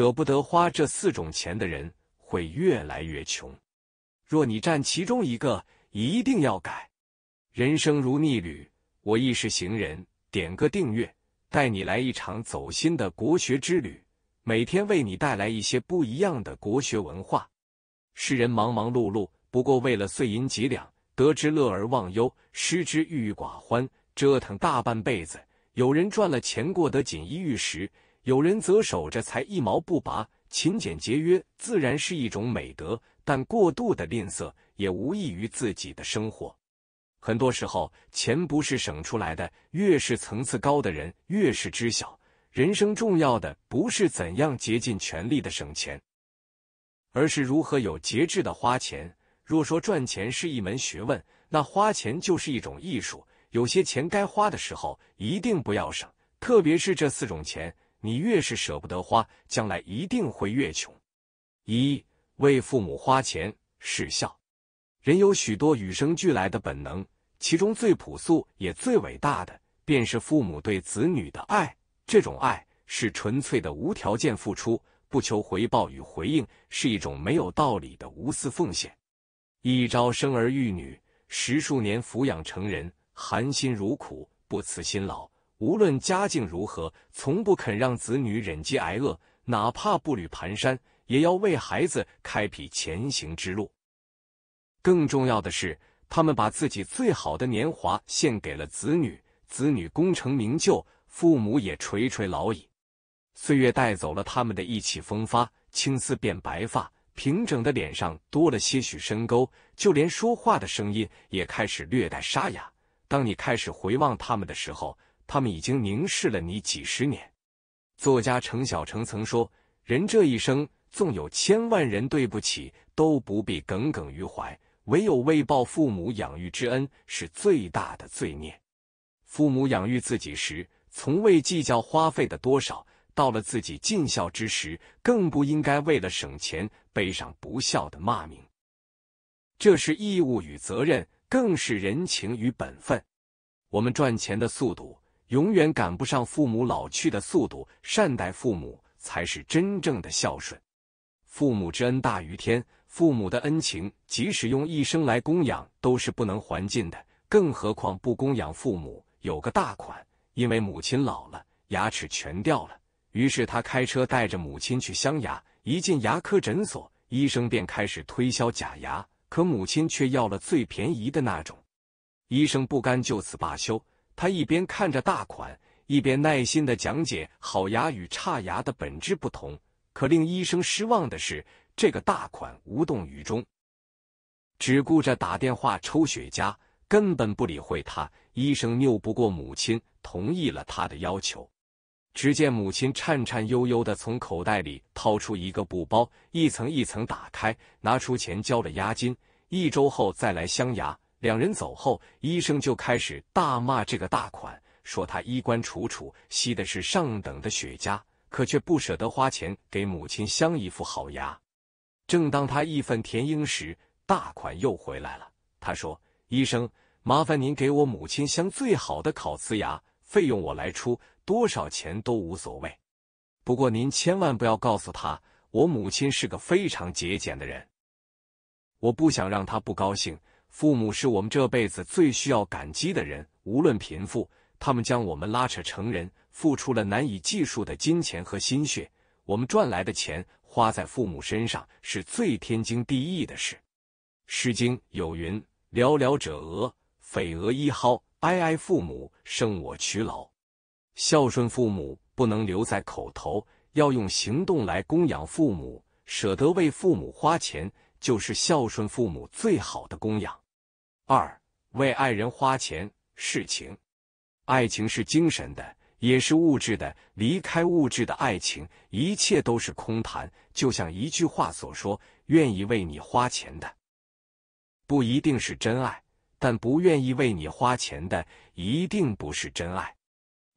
舍不得花这四种钱的人，会越来越穷。若你占其中一个，一定要改。人生如逆旅，我亦是行人。点个订阅，带你来一场走心的国学之旅。每天为你带来一些不一样的国学文化。世人忙忙碌碌，不过为了碎银几两，得之乐而忘忧，失之郁郁寡欢，折腾大半辈子。有人赚了钱，过得锦衣玉食。有人则守着，才一毛不拔。勤俭节约自然是一种美德，但过度的吝啬也无益于自己的生活。很多时候，钱不是省出来的。越是层次高的人，越是知晓，人生重要的不是怎样竭尽全力的省钱，而是如何有节制的花钱。若说赚钱是一门学问，那花钱就是一种艺术。有些钱该花的时候，一定不要省，特别是这四种钱。你越是舍不得花，将来一定会越穷。一为父母花钱是孝。人有许多与生俱来的本能，其中最朴素也最伟大的，便是父母对子女的爱。这种爱是纯粹的、无条件付出，不求回报与回应，是一种没有道理的无私奉献。一朝生儿育女，十数年抚养成人，含辛茹苦，不辞辛劳。无论家境如何，从不肯让子女忍饥挨饿，哪怕步履蹒跚，也要为孩子开辟前行之路。更重要的是，他们把自己最好的年华献给了子女，子女功成名就，父母也垂垂老矣。岁月带走了他们的意气风发，青丝变白发，平整的脸上多了些许深沟，就连说话的声音也开始略带沙哑。当你开始回望他们的时候，他们已经凝视了你几十年。作家程小成曾说：“人这一生，纵有千万人对不起，都不必耿耿于怀。唯有未报父母养育之恩，是最大的罪孽。父母养育自己时，从未计较花费的多少；到了自己尽孝之时，更不应该为了省钱背上不孝的骂名。这是义务与责任，更是人情与本分。我们赚钱的速度。”永远赶不上父母老去的速度，善待父母才是真正的孝顺。父母之恩大于天，父母的恩情，即使用一生来供养都是不能还尽的，更何况不供养父母。有个大款，因为母亲老了，牙齿全掉了，于是他开车带着母亲去镶牙。一进牙科诊所，医生便开始推销假牙，可母亲却要了最便宜的那种。医生不甘就此罢休。他一边看着大款，一边耐心的讲解好牙与差牙的本质不同。可令医生失望的是，这个大款无动于衷，只顾着打电话、抽雪茄，根本不理会他。医生拗不过母亲，同意了他的要求。只见母亲颤颤悠悠的从口袋里掏出一个布包，一层一层打开，拿出钱交了押金，一周后再来镶牙。两人走后，医生就开始大骂这个大款，说他衣冠楚楚，吸的是上等的雪茄，可却不舍得花钱给母亲镶一副好牙。正当他义愤填膺时，大款又回来了。他说：“医生，麻烦您给我母亲镶最好的烤瓷牙，费用我来出，多少钱都无所谓。不过您千万不要告诉他，我母亲是个非常节俭的人，我不想让他不高兴。”父母是我们这辈子最需要感激的人，无论贫富，他们将我们拉扯成人，付出了难以计数的金钱和心血。我们赚来的钱花在父母身上，是最天经地义的事。《诗经》有云：“寥寥者鹅，匪鹅一蒿，哀哀父母，生我娶老。”孝顺父母不能留在口头，要用行动来供养父母，舍得为父母花钱，就是孝顺父母最好的供养。二为爱人花钱，是情。爱情是精神的，也是物质的。离开物质的爱情，一切都是空谈。就像一句话所说：“愿意为你花钱的，不一定是真爱；但不愿意为你花钱的，一定不是真爱。”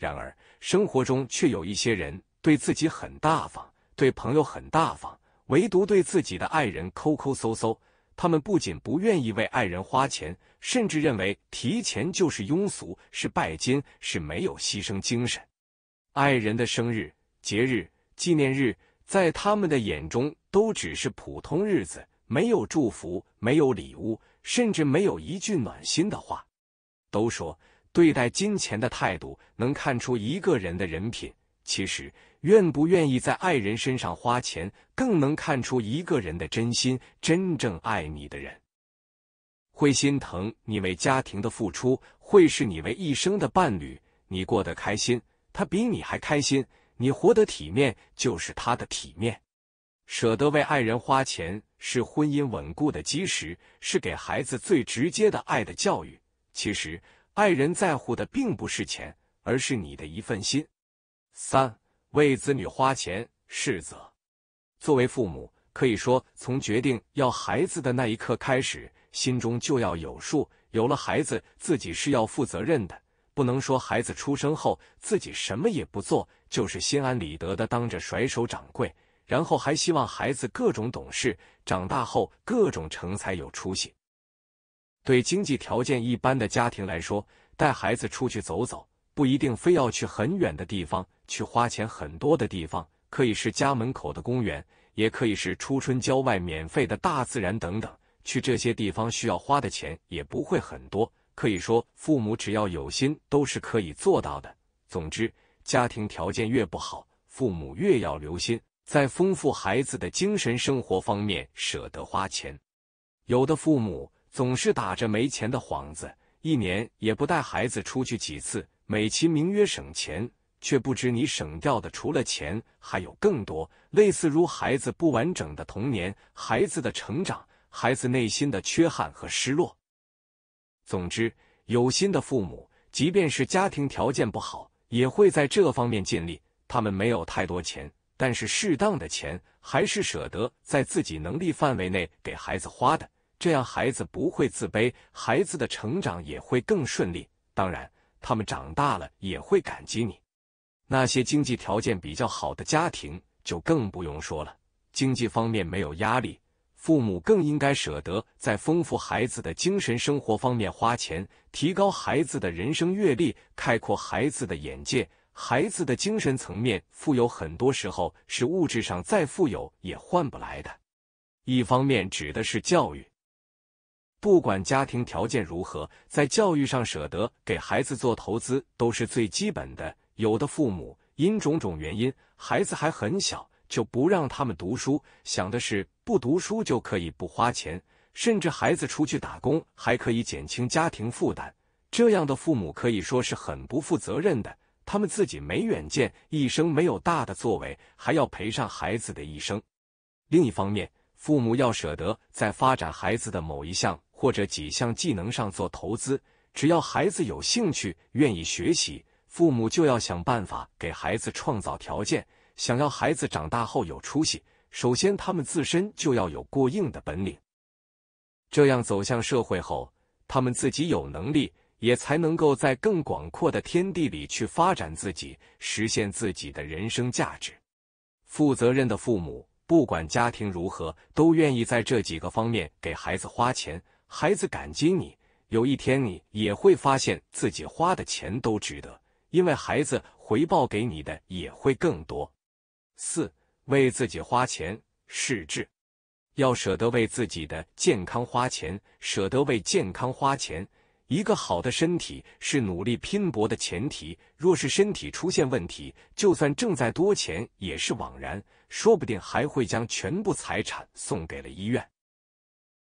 然而，生活中却有一些人对自己很大方，对朋友很大方，唯独对自己的爱人抠抠搜搜。他们不仅不愿意为爱人花钱，甚至认为提钱就是庸俗，是拜金，是没有牺牲精神。爱人的生日、节日、纪念日，在他们的眼中都只是普通日子，没有祝福，没有礼物，甚至没有一句暖心的话。都说对待金钱的态度能看出一个人的人品，其实。愿不愿意在爱人身上花钱，更能看出一个人的真心。真正爱你的人，会心疼你为家庭的付出，会视你为一生的伴侣。你过得开心，他比你还开心；你活得体面，就是他的体面。舍得为爱人花钱，是婚姻稳固的基石，是给孩子最直接的爱的教育。其实，爱人在乎的并不是钱，而是你的一份心。三。为子女花钱是责，作为父母可以说从决定要孩子的那一刻开始，心中就要有数。有了孩子，自己是要负责任的，不能说孩子出生后自己什么也不做，就是心安理得的当着甩手掌柜，然后还希望孩子各种懂事，长大后各种成才有出息。对经济条件一般的家庭来说，带孩子出去走走。不一定非要去很远的地方，去花钱很多的地方，可以是家门口的公园，也可以是初春郊外免费的大自然等等。去这些地方需要花的钱也不会很多，可以说父母只要有心都是可以做到的。总之，家庭条件越不好，父母越要留心在丰富孩子的精神生活方面舍得花钱。有的父母总是打着没钱的幌子。一年也不带孩子出去几次，美其名曰省钱，却不知你省掉的除了钱，还有更多，类似如孩子不完整的童年、孩子的成长、孩子内心的缺憾和失落。总之，有心的父母，即便是家庭条件不好，也会在这方面尽力。他们没有太多钱，但是适当的钱还是舍得在自己能力范围内给孩子花的。这样孩子不会自卑，孩子的成长也会更顺利。当然，他们长大了也会感激你。那些经济条件比较好的家庭就更不用说了，经济方面没有压力，父母更应该舍得在丰富孩子的精神生活方面花钱，提高孩子的人生阅历，开阔孩子的眼界。孩子的精神层面富有，很多时候是物质上再富有也换不来的。一方面指的是教育。不管家庭条件如何，在教育上舍得给孩子做投资都是最基本的。有的父母因种种原因，孩子还很小就不让他们读书，想的是不读书就可以不花钱，甚至孩子出去打工还可以减轻家庭负担。这样的父母可以说是很不负责任的，他们自己没远见，一生没有大的作为，还要赔上孩子的一生。另一方面，父母要舍得在发展孩子的某一项。或者几项技能上做投资，只要孩子有兴趣、愿意学习，父母就要想办法给孩子创造条件。想要孩子长大后有出息，首先他们自身就要有过硬的本领，这样走向社会后，他们自己有能力，也才能够在更广阔的天地里去发展自己，实现自己的人生价值。负责任的父母，不管家庭如何，都愿意在这几个方面给孩子花钱。孩子感激你，有一天你也会发现自己花的钱都值得，因为孩子回报给你的也会更多。四，为自己花钱是智，要舍得为自己的健康花钱，舍得为健康花钱。一个好的身体是努力拼搏的前提。若是身体出现问题，就算挣再多钱也是枉然，说不定还会将全部财产送给了医院。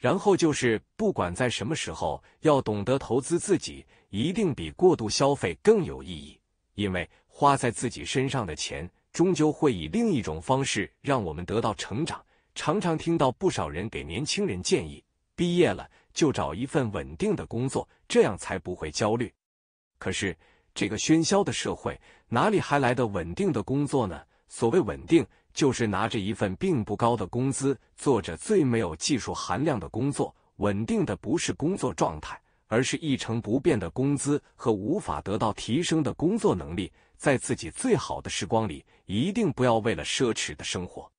然后就是，不管在什么时候，要懂得投资自己，一定比过度消费更有意义。因为花在自己身上的钱，终究会以另一种方式让我们得到成长。常常听到不少人给年轻人建议：毕业了就找一份稳定的工作，这样才不会焦虑。可是这个喧嚣的社会，哪里还来的稳定的工作呢？所谓稳定。就是拿着一份并不高的工资，做着最没有技术含量的工作。稳定的不是工作状态，而是一成不变的工资和无法得到提升的工作能力。在自己最好的时光里，一定不要为了奢侈的生活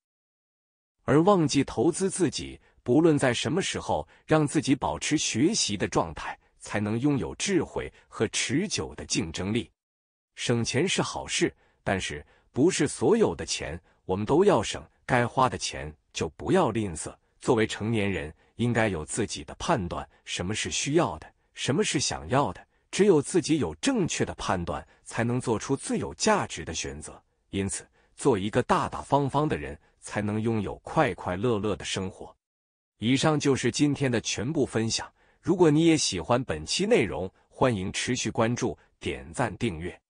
而忘记投资自己。不论在什么时候，让自己保持学习的状态，才能拥有智慧和持久的竞争力。省钱是好事，但是不是所有的钱。我们都要省，该花的钱就不要吝啬。作为成年人，应该有自己的判断，什么是需要的，什么是想要的。只有自己有正确的判断，才能做出最有价值的选择。因此，做一个大大方方的人，才能拥有快快乐乐的生活。以上就是今天的全部分享。如果你也喜欢本期内容，欢迎持续关注、点赞、订阅。